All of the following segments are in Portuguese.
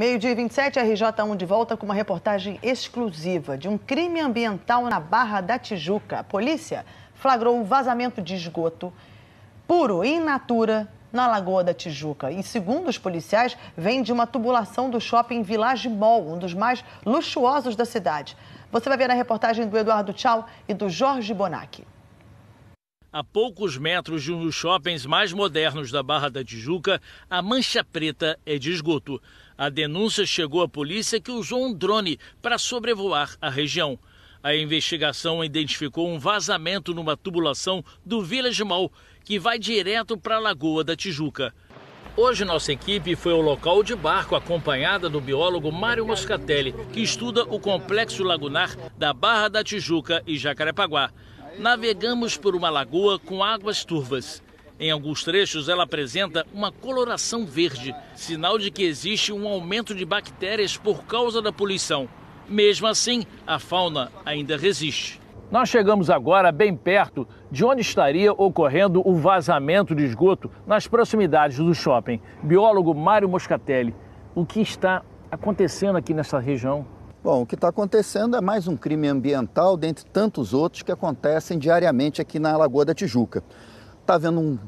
Meio-dia 27, RJ1 de volta com uma reportagem exclusiva de um crime ambiental na Barra da Tijuca. A polícia flagrou o um vazamento de esgoto puro in natura na Lagoa da Tijuca. E segundo os policiais, vem de uma tubulação do shopping Village Mall, um dos mais luxuosos da cidade. Você vai ver na reportagem do Eduardo Tchau e do Jorge Bonac. A poucos metros de um dos shoppings mais modernos da Barra da Tijuca, a mancha preta é de esgoto. A denúncia chegou à polícia que usou um drone para sobrevoar a região. A investigação identificou um vazamento numa tubulação do Village Mall, que vai direto para a Lagoa da Tijuca. Hoje, nossa equipe foi ao local de barco, acompanhada do biólogo Mário Moscatelli, que estuda o complexo lagunar da Barra da Tijuca e Jacarepaguá. Navegamos por uma lagoa com águas turvas. Em alguns trechos, ela apresenta uma coloração verde, sinal de que existe um aumento de bactérias por causa da poluição. Mesmo assim, a fauna ainda resiste. Nós chegamos agora bem perto de onde estaria ocorrendo o vazamento de esgoto nas proximidades do shopping. Biólogo Mário Moscatelli, o que está acontecendo aqui nessa região? Bom, o que está acontecendo é mais um crime ambiental, dentre tantos outros que acontecem diariamente aqui na Lagoa da Tijuca está havendo um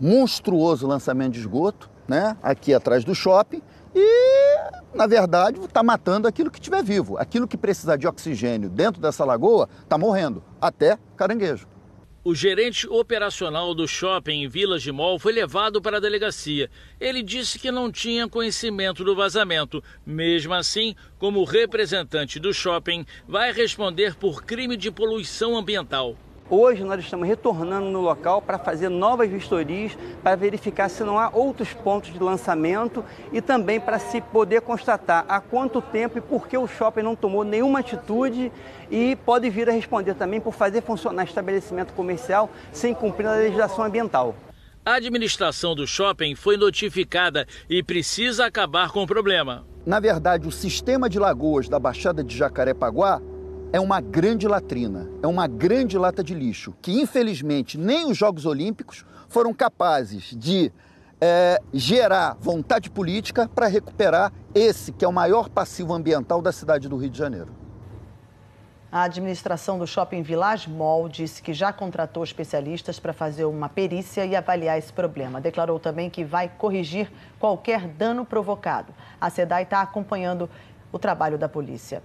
monstruoso lançamento de esgoto, né? Aqui atrás do shopping e, na verdade, está matando aquilo que tiver vivo. Aquilo que precisar de oxigênio dentro dessa lagoa está morrendo, até caranguejo. O gerente operacional do shopping em Vilas de Mol foi levado para a delegacia. Ele disse que não tinha conhecimento do vazamento. Mesmo assim, como representante do shopping, vai responder por crime de poluição ambiental. Hoje nós estamos retornando no local para fazer novas vistorias, para verificar se não há outros pontos de lançamento e também para se poder constatar há quanto tempo e por que o shopping não tomou nenhuma atitude e pode vir a responder também por fazer funcionar estabelecimento comercial sem cumprir a legislação ambiental. A administração do shopping foi notificada e precisa acabar com o problema. Na verdade, o sistema de lagoas da Baixada de Jacarepaguá é uma grande latrina, é uma grande lata de lixo que, infelizmente, nem os Jogos Olímpicos foram capazes de é, gerar vontade política para recuperar esse que é o maior passivo ambiental da cidade do Rio de Janeiro. A administração do Shopping Village Mall disse que já contratou especialistas para fazer uma perícia e avaliar esse problema. Declarou também que vai corrigir qualquer dano provocado. A SEDAI está acompanhando o trabalho da polícia.